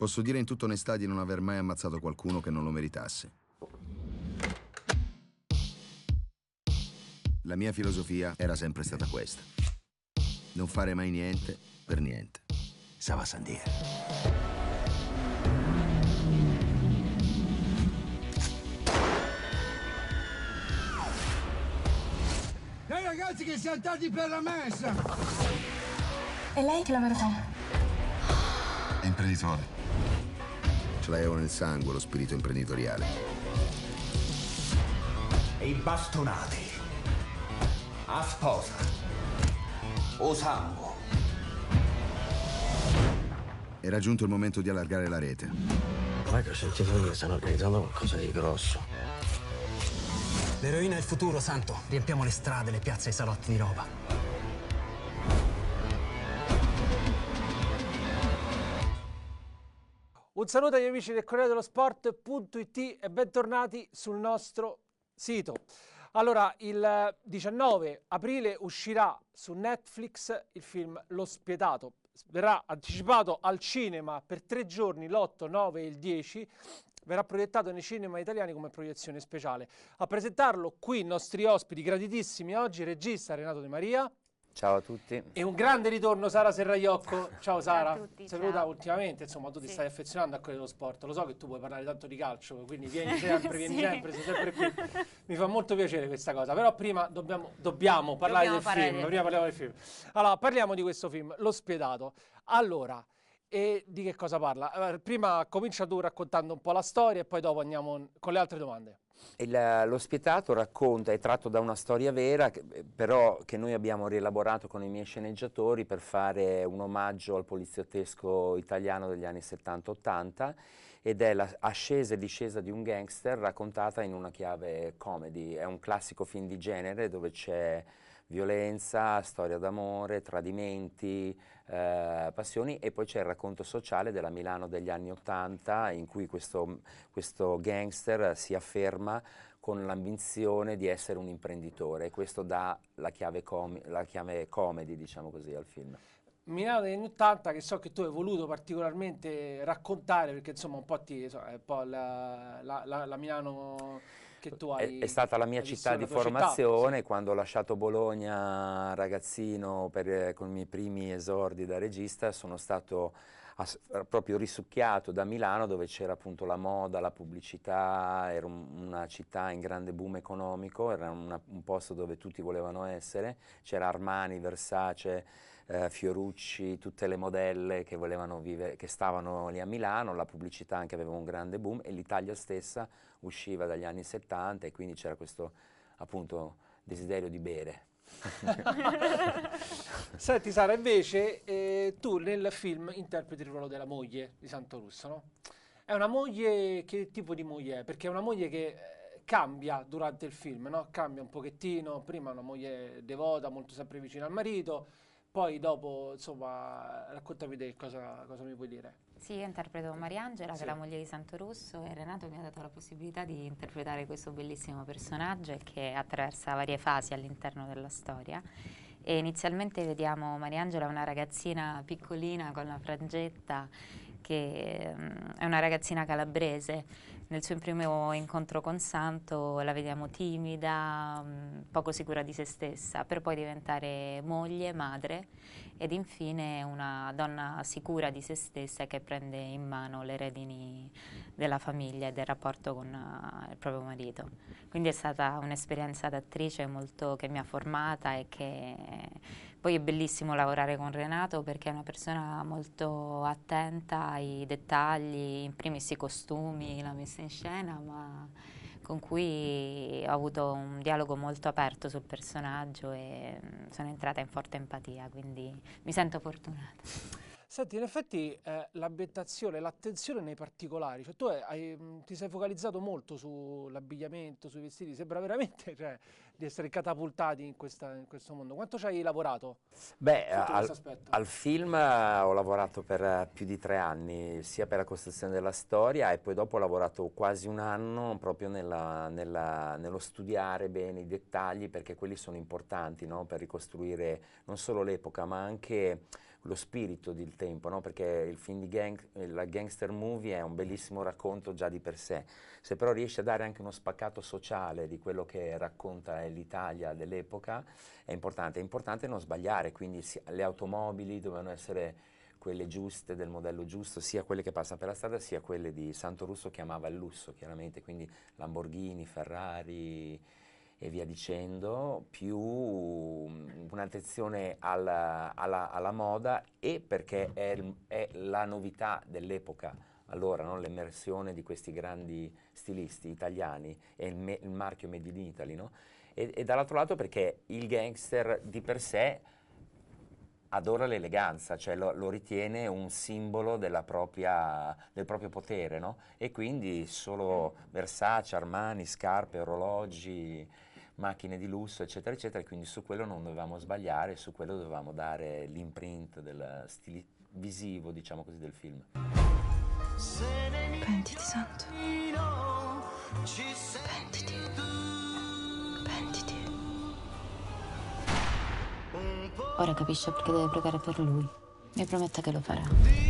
Posso dire in tutta onestà di non aver mai ammazzato qualcuno che non lo meritasse. La mia filosofia era sempre stata questa. Non fare mai niente per niente. Sava Sandia. Dai ragazzi che siamo andati per la messa! E lei che la fa? Imprenditore. Fleo nel sangue lo spirito imprenditoriale. I bastonati. A sposa. O sangue. Era giunto il momento di allargare la rete. Guarda che ho sentito che stanno organizzando qualcosa di grosso. L'eroina è il futuro, Santo. Riempiamo le strade, le piazze e i salotti di roba. Un saluto agli amici del Corriere dello Sport.it e bentornati sul nostro sito. Allora, il 19 aprile uscirà su Netflix il film Lo Spietato. Verrà anticipato al cinema per tre giorni, l'8, 9 e il 10. Verrà proiettato nei cinema italiani come proiezione speciale. A presentarlo qui i nostri ospiti graditissimi oggi, regista Renato De Maria. Ciao a tutti. E un grande ritorno Sara Serraiocco. Ciao Sara. Ciao a tutti. Sei ciao. venuta ultimamente, insomma, tu ti sì. stai affezionando a quello dello sport. Lo so che tu puoi parlare tanto di calcio, quindi vieni sempre, vieni sempre, sei sempre qui. Mi fa molto piacere questa cosa, però prima dobbiamo, dobbiamo parlare dobbiamo del parlare film. Prima parliamo del film. Allora, parliamo di questo film, Lo spiedato. Allora, e di che cosa parla? Allora, eh, prima comincia tu raccontando un po' la storia e poi dopo andiamo con le altre domande lo spietato racconta, è tratto da una storia vera, che, eh, però che noi abbiamo rielaborato con i miei sceneggiatori per fare un omaggio al poliziottesco italiano degli anni 70-80 ed è l'ascesa e discesa di un gangster raccontata in una chiave comedy. È un classico film di genere dove c'è violenza, storia d'amore, tradimenti, eh, passioni e poi c'è il racconto sociale della Milano degli anni Ottanta in cui questo, questo gangster si afferma con l'ambizione di essere un imprenditore e questo dà la chiave, com la chiave comedy diciamo così, al film. Milano degli anni 80 che so che tu hai voluto particolarmente raccontare perché insomma un po', ti, insomma, un po la, la, la, la, Milano che tu hai È, è stata la mia città di formazione città, sì. quando ho lasciato Bologna ragazzino per, con i miei primi esordi da regista sono stato proprio risucchiato da Milano dove c'era appunto la moda, la pubblicità, era un, una città in grande boom economico, era una, un posto dove tutti volevano essere, c'era Armani, Versace, eh, Fiorucci, tutte le modelle che, volevano vivere, che stavano lì a Milano, la pubblicità anche aveva un grande boom e l'Italia stessa usciva dagli anni 70 e quindi c'era questo appunto desiderio di bere. Senti Sara, invece eh tu nel film interpreti il ruolo della moglie di Santo Russo, no? È una moglie, che tipo di moglie è? Perché è una moglie che eh, cambia durante il film, no? Cambia un pochettino, prima una moglie devota, molto sempre vicina al marito, poi dopo, insomma, raccontami te cosa, cosa, mi puoi dire. Sì, io interpreto Mariangela, sì. che è la moglie di Santo Russo, e Renato mi ha dato la possibilità di interpretare questo bellissimo personaggio che attraversa varie fasi all'interno della storia e inizialmente vediamo Mariangela, una ragazzina piccolina con la frangetta che um, è una ragazzina calabrese nel suo primo incontro con Santo la vediamo timida, mm, poco sicura di se stessa, per poi diventare moglie, madre ed infine una donna sicura di se stessa che prende in mano le redini della famiglia e del rapporto con eh, il proprio marito. Quindi è stata un'esperienza d'attrice molto che mi ha formata e che poi è bellissimo lavorare con Renato perché è una persona molto attenta ai dettagli, in primis i costumi, la messa in scena, ma con cui ho avuto un dialogo molto aperto sul personaggio e mm, sono entrata in forte empatia, quindi mi sento fortunata. Senti, in effetti eh, l'ambientazione, l'attenzione nei particolari, cioè tu hai, mm, ti sei focalizzato molto sull'abbigliamento, sui vestiti, sembra veramente cioè, di essere catapultati in, questa, in, questo mondo. Quanto ci hai lavorato? Beh, al, al, film eh, ho lavorato per eh, più di tre anni, sia per la costruzione della storia e poi dopo ho lavorato quasi un anno proprio nella, nella, nello studiare bene i dettagli perché quelli sono importanti no? per ricostruire non solo l'epoca ma anche lo spirito del tempo, no? perché il film di gang, la gangster movie è un bellissimo racconto già di per sé, se però riesce a dare anche uno spaccato sociale di quello che racconta l'Italia dell'epoca è importante, è importante non sbagliare, quindi si, le automobili dovevano essere quelle giuste, del modello giusto, sia quelle che passano per la strada, sia quelle di Santo Russo che amava il lusso, chiaramente, quindi Lamborghini, Ferrari, e via dicendo, più mm, un'attenzione alla, alla, alla moda e perché è, è la novità dell'epoca. Allora, no? l'immersione di questi grandi stilisti italiani e il, me, il marchio Made in Italy, no? e, e dall'altro lato perché il gangster di per sé adora l'eleganza, cioè lo, lo, ritiene un simbolo propria, del proprio potere, no? E quindi solo Versace, Armani, scarpe, orologi, macchine di lusso, eccetera, eccetera, e quindi su quello non dovevamo sbagliare, su quello dovevamo dare l'imprint del stile visivo, diciamo così, del film. Pentiti, santo. Pentiti. Pentiti. Ora capisce perché deve pregare per lui. Mi prometta che lo farà.